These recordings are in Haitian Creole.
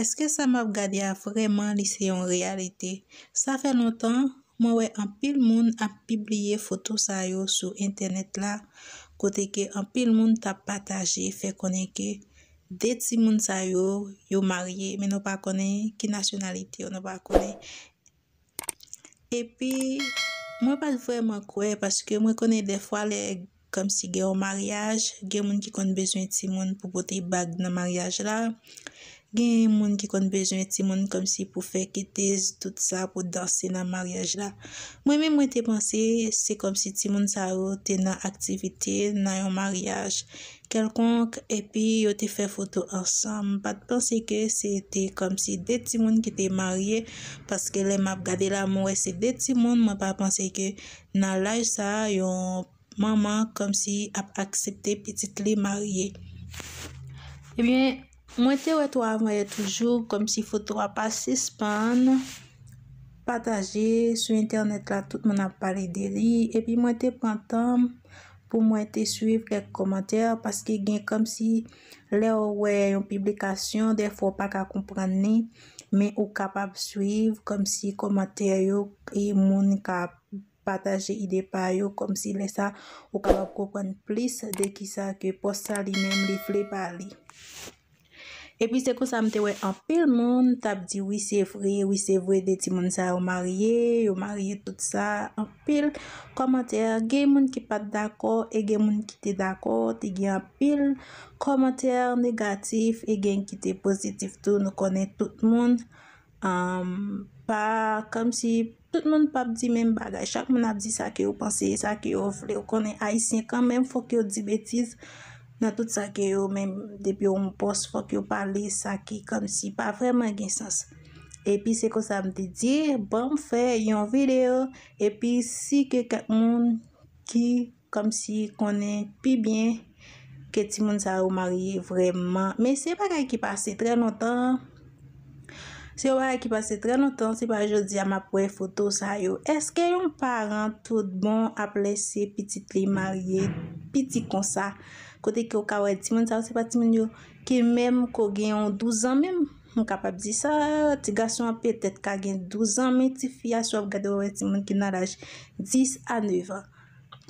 Eske sa m ap gade a vreman lise yon realite? Sa fe lontan, mwen wè an pil moun ap pibliye foto sa yo sou internet la, kote ke an pil moun tap pataje, fe konen ke, de ti moun sa yo, yo marye, men nou pa konen, ki nasyonalite yo nou pa konen. E pi, mwen pat vreman kwe, paske mwen konen defwa le, kom si ge yo maryaj, ge moun ki konen bezwen ti moun pou kote yi bag nan maryaj la, e pi, gen moun ki kon bejwen ti moun kom si pou fekitez tout sa pou dosi nan maryaj la. Mwen mwen te ponse, se kom si ti moun sa ou te nan aktivite nan yon maryaj. Kelkonk, epi yo te fe foto ansam. Pat ponse ke se te kom si de ti moun ki te marye paske lem ap gade la moun e se de ti moun. Mwen pa ponse ke nan laj sa yon maman kom si ap aksepte petit li marye. Ebyen, Mwen te wè tou avweye toujou kom si fote wè pa s'espande, pataje, sou internet la tout mwen ap pale de li. E pi mwen te prantam pou mwen te suiv lèk komantèr, paske gen kom si lè wè yon publikasyon, defo pa ka kompran ni, men ou kapap suiv kom si komantèr yo, e moun ka pataje ide pa yo, kom si lè sa ou kapap kompran plis de ki sa ke posta li men li fle pale. Epi se kon sa mte we anpil moun, tap di wisevwe, wisevwe deti moun sa ou marye, ou marye tout sa anpil. Komater, gen moun ki pat dako, e gen moun ki te dako, te gen anpil. Komater negatif, e gen ki te pozitif tou, nou konen tout moun. Pa, kam si, tout moun pap di men bagay, chak moun ap di sa ki ou panse, sa ki ou ofle, ou konen aisyen, kam men fok yo di betiz. nan tout sa ke yo men depi ou m pos fok yo pale sa ke kom si pa vreman gen sas. Epi se kon sa m de di, bon fè yon vide yo, epi si ke kat moun ki kom si konen pi bien, ke ti moun sa ou mariye vreman. Men se pa kè ki pase tre notan, se wè kè ki pase tre notan, se pa jodi am apwe foto sa yo. Eske yon paran tout bon aple se piti tri mariye piti kon sa? Kote ki yo ka wè ti moun, ta wè se pa ti moun yo ke mèm ko genyon 12 an mèm. Mou kapap di sa, ti gason apetet ka genyon 12 an mèm ti fia, so ap gade wè ti moun ki nan laj 10 an 9 eh an.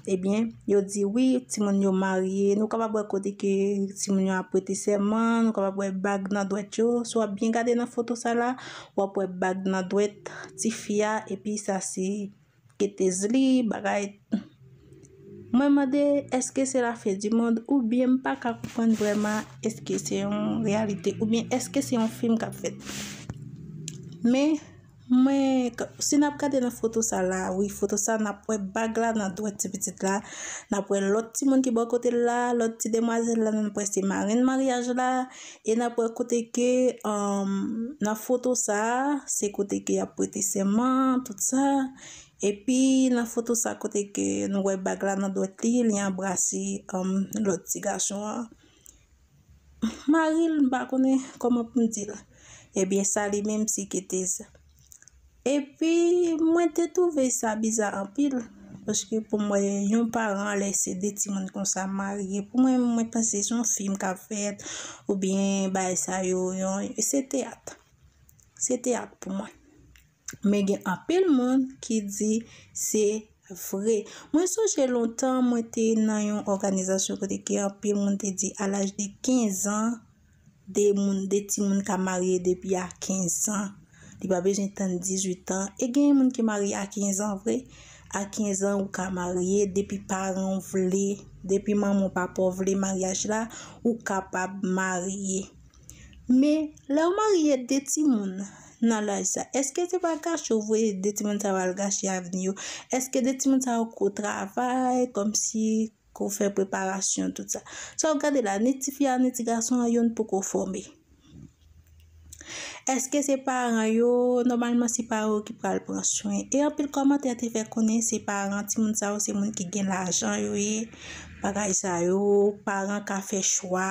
Ebyen, yo di wè ti moun yo marye, nou kapap wè kote ki ti moun yo apwete seman, nou kapap wè bag nan dwet yo, so ap genyon gade nan foto sa la, wè bag nan dwet ti fia, epi sa se kete zli, bagayt. Mwen ma de eske se la fet di mod ou bien pa kapon dwe ma eske se yon realite ou bien eske se yon film kap fet. Mwen, si nap kade nan fotou sa la, wouy fotou sa, nan pou e bag la nan dwet ti petit la, nan pou e lot ti moun ki bo kote la, lot ti demwaze la, nan pou e si marin mariage la, e nan pou e kote ke, um, nan fotou sa, se kote ke apote seman, tout sa, e pi nan fotou sa kote ke nou we bag la nan dwet li, li an brasi um, lot ti gajwa. Maril bakone, komop mdi la, e biye sa li men psiketize. E pi mwen te touve sa biza anpil. Pwèch ki pou mwen yon paran lè se deti moun kon sa marye. Pwèch ki pou mwen mwen pense yon film ka fèd. Ou biyen bay sa yon yon. E se te at. Se te at pou mwen. Mwen gen anpil moun ki di se fre. Mwen souje lontan mwen te nan yon organizasyon kote ki anpil moun te di alaj de 15 an. De moun deti moun ka marye depi a 15 an. li babè jen ten 18 an, e gen yon moun ki marye a 15 an vre, a 15 an ou ka marye, depi paran vle, depi mam ou papo vle mariache la, ou kapab marye. Me, la ou marye deti moun, nan la yon sa, eske te pa kache ou vwe deti moun ta valgache ya vni yo, eske deti moun ta ou kou travay, kom si kou fe preparasyon tout sa. Sa ou gade la, neti fya, neti gason a yon pou kou fomey. Eske se paran yo, normalman se paran yo ki pral pran chwen. E anpil koman te a te fèr konen se paran, ti moun sa ou se moun ki gen lajan yo e, paga isa yo, paran ka fè chwa.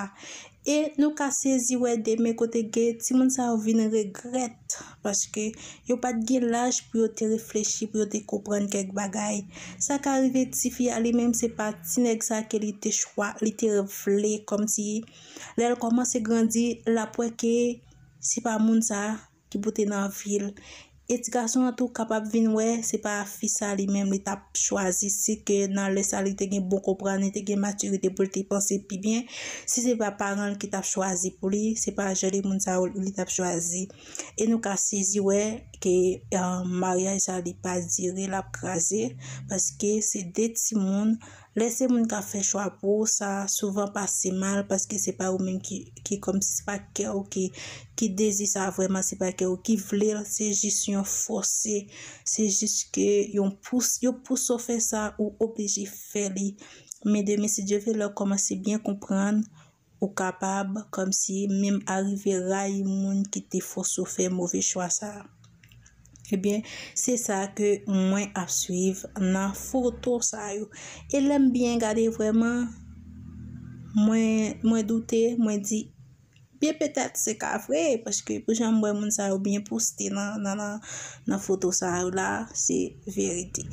E nou ka sezi wè demè kote gen, ti moun sa ou vin regrèt, paske yo pat gen laj pou yo te reflechi, pou yo te koupren kèk bagay. Sa ka rive ti fi alè mèm, se pa tinek sa ke li te chwa, li te refle, kom si lèl koman se grandi, la pwen ke... Se pa moun sa ki boute nan vil, eti gason an tou kapap vin we, se pa fis sa li menm li tap chwazi. Se ke nan le sali te gen bon koprane, te gen maturite pou li te pense pi bien, se se pa paran ki tap chwazi pou li, se pa jeli moun sa li tap chwazi. E nou ka sezi we. ke yon euh, maryan jali pa diri la praze paske se deti moun lese moun ka fe chwa pou sa souvan pase mal paske se pa ou men ki kom si se pa kè ou ki ki dezi sa vweman se pa kè ou ki vle se jis yon force se jis ke yon pousse yon pousse ou fe sa ou obje fe li mè demè se je ve lò komase bien kompran ou kapab kom si mèm arive ray moun ki te fos ou fe mouve chwa sa Ebyen, se sa ke mwen ap suiv nan foto sa yo. E lembyen gade vweman, mwen doute, mwen di, biye petet se ka vwe, paske pou jen mwen mwen sa yo bine poste nan foto sa yo la, se verite.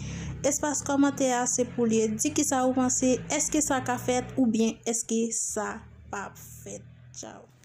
Espas komante ase pou liye, di ki sa yo panse, eske sa ka fet ou byen eske sa pa fet. Ciao!